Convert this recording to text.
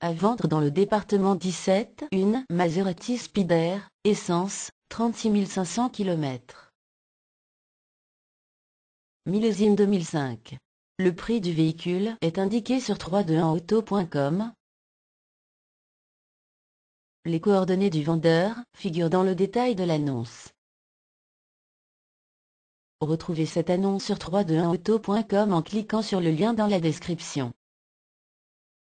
À vendre dans le département 17, une Maserati Spider, essence, 36 500 km. Millésime 2005. Le prix du véhicule est indiqué sur 321auto.com. Les coordonnées du vendeur figurent dans le détail de l'annonce. Retrouvez cette annonce sur 321auto.com en cliquant sur le lien dans la description.